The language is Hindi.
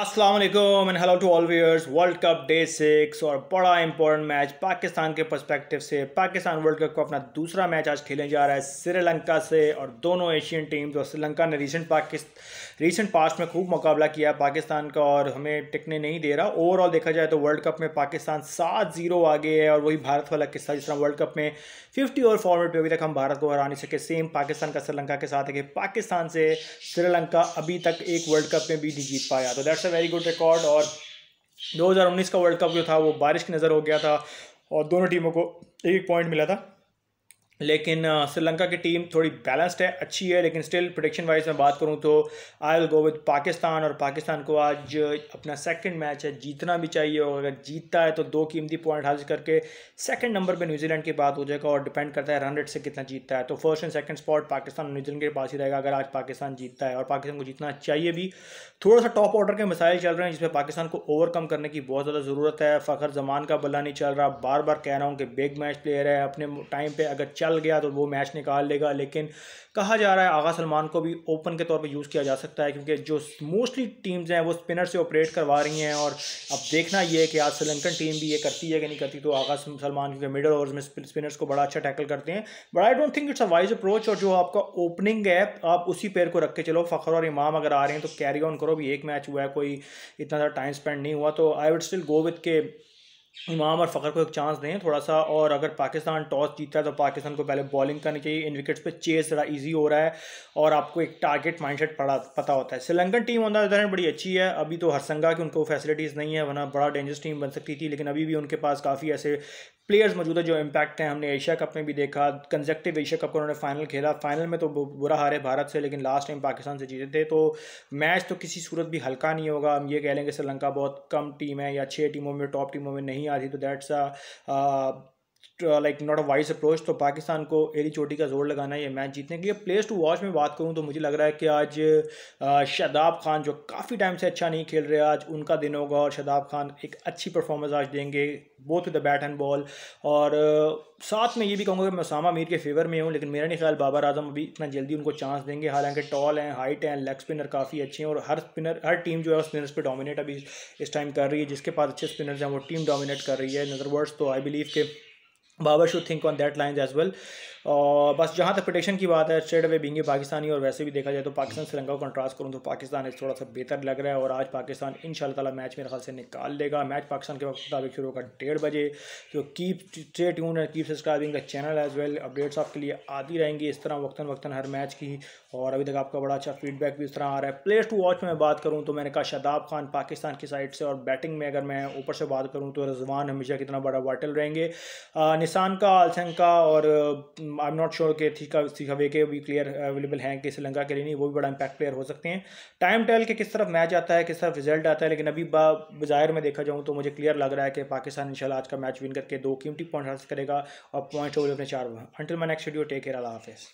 Aslam and hello to all viewers world cup day six और बड़ा इंपॉर्टेंट मैच पाकिस्तान के पर्सपेक्टिव से पाकिस्तान वर्ल्ड कप को अपना दूसरा मैच आज खेलने जा रहा है श्रीलंका से और दोनों एशियन टीम्स और श्रीलंका ने रीसेंट पाकिस्त रीसेंट पास्ट में खूब मुकाबला किया पाकिस्तान का और हमें टिकने नहीं दे रहा ओवरऑल देखा जाए तो वर्ल्ड कप में पाकिस्तान सात जीरो आगे है और वही भारत वाला किस्सा जिस तरह वर्ल्ड कप में फिफ्टी ओवर फॉर्मेट पर अभी तक हम भारत को हरा नहीं सके सेम पाकिस्तान का श्रीलंका के साथ है कि पाकिस्तान से श्रीलंका अभी तक एक वर्ल्ड कप में भी नहीं जीत पाया तो that that's a very good record और 2019 का वर्ल्ड कप जो था वो बारिश की नज़र हो गया था और दोनों टीमों को एक पॉइंट मिला था लेकिन श्रीलंका की टीम थोड़ी बैलेंस्ड है अच्छी है लेकिन स्टिल प्रोडिक्शन वाइज मैं बात करूँ तो I will go with Pakistan और पाकिस्तान को आज अपना सेकंड मैच है जीतना भी चाहिए और अगर जीतता है तो दो कीमती पॉइंट हासिल करके सेकंड नंबर पे न्यूजीलैंड की बात हो जाएगा और डिपेंड करता है रन रेट से कितना जीतता है तो first and second spot Pakistan और न्यूजीलैंड के पास ही रहेगा अगर आज पाकिस्तान जीतता है और पाकिस्तान को जीतना चाहिए भी थोड़ा सा टॉप ऑर्डर के मिसाइल चल रहे हैं जिसमें पाकिस्तान को ओवरकम करने की बहुत ज़्यादा ज़रूरत है फ़खर जमान का बल्ला नहीं चल रहा बार बार कह रहा हूँ कि बिग मैच प्लेयर है अपने टाइम पर अगर चल निकाल गया तो वो मैच निकाल लेगा लेकिन कहा जा रहा है आगा सलमान को भी ओपन के तौर पर यूज़ किया जा सकता है क्योंकि जो मोस्टली टीम्स हैं वो स्पिनर से ऑपरेट करवा रही हैं और अब देखना ये है कि आज श्रीलंकन टीम भी ये करती है कि नहीं करती तो आगा सलमान क्योंकि मिडल ओवर्स में स्पिनर्स को बड़ा अच्छा टैकल करते हैं but I don't think it's a wise approach और जो आपका ओपनिंग है आप उसी पेयर को रख के चलो फ़खर और इमाम अगर आ रहे हैं तो कैरी ऑन करो भी एक मैच हुआ है कोई इतना ज़्यादा टाइम स्पेंड नहीं हुआ तो I would still go with के इमाम और फ़खर को एक चांस दें थोड़ा सा और अगर पाकिस्तान टॉस जीतता है तो पाकिस्तान को पहले बॉलिंग करनी चाहिए इन विकेट्स पे चेस ज़रा इजी हो रहा है और आपको एक टारगेट माइंडसेट पड़ा पता होता है श्रीलंकन टीम ऑन द बड़ी अच्छी है अभी तो हरसंगा की उनको फैसिलिटीज़ नहीं है वरना बड़ा डेंजरस टीम बन सकती थी लेकिन अभी भी उनके पास काफ़ी ऐसे प्लेयर्स मौजूद है जो इम्पैक्ट हैं हमने एशिया कप में भी देखा कंजक्टिव एशिया कप का उन्होंने फाइनल खेला फाइनल में तो बुरा हारे भारत से लेकिन लास्ट टाइम पाकिस्तान से जीते थे तो मैच तो किसी सूरत भी हल्का नहीं होगा हम ये कह लेंगे श्रीलंका बहुत कम टीम है या छः टीमों में टॉप टीमों में नहीं आती तो that's like not a wise approach तो पाकिस्तान को एरी चोटी का जोर लगाना है ये मैच जीतने के लिए प्लेस टू वॉच में बात करूँ तो मुझे लग रहा है कि आज uh, शदाब खान जो काफ़ी टाइम से अच्छा नहीं खेल रहे आज उनका दिन होगा और शदाब खान एक अच्छी परफॉर्मेंस आज देंगे both with the bat and ball और uh, साथ में ये भी कहूँगा कि मैं सामा मीर के फेवर में हूँ लेकिन मेरा नहीं ख्याल बाबर आजम अभी इतना जल्दी उनको चांस देंगे हालांकि टॉल हैं हाइट हैं लेग स्पिनर काफ़ी अच्छे हैं और हर स्पिनर हर टीम जो है स्पिनर्स पे डोमिनेट अभी इस टाइम कर रही है जिसके पास अच्छे स्पिनर्स हैं वो टीम डोमिनेट कर रही है नजरवर्ड्स तो आई बिलीव के बाबा should think on that line as well और बस जहाँ तक प्रोटेक्शन की बात है स्ट्रेट अवे बिंगे पाकिस्तानी और वैसे भी देखा जाए तो पाकिस्तान श्रीलंका को कंट्रास्ट करूँ तो पाकिस्तान इस थोड़ा सा बेहतर लग रहा है और आज पाकिस्तान इन ताला मैच मेरे ख्याल से निकाल लेगा मैच पाकिस्तान के वक्त मुताबिक शुरू होगा डेढ़ बजे तो कीप स्ट्रेट यून and keep subscribing the channel as well updates आपके लिए आती रहेंगी इस तरह वक्ता वक्ता हर मैच की और अभी तक आपका बड़ा अच्छा फीडबैक भी इस तरह आ रहा है प्लेस टू वॉच में बात करूँ तो मैंने कहा शदाब खान पाकिस्तान की साइड से और बैटिंग में अगर मैं ऊपर से बात करूँ तो रजवान हमेशा कितना बड़ा वाटल रहेंगे अफगानिस्तान का आलशंका और आई एम नॉट श्योर के थीका सीखावे के भी प्लेयर अवेलेबल हैं कि श्रीलंका के लिए नहीं वो भी बड़ा इंपैक्ट प्लेयर हो सकते हैं टाइम टेल के किस तरफ मैच आता है किस तरफ रिजल्ट आता है लेकिन अभी बाहर में देखा जाऊँ तो मुझे क्लियर लग रहा है कि पाकिस्तान इंशाल्लाह आज का मैच विन करके दो कीमती पॉइंट हासिल करेगा और पॉइंट ओवर अपने चार until my next video take care अला हाफिज़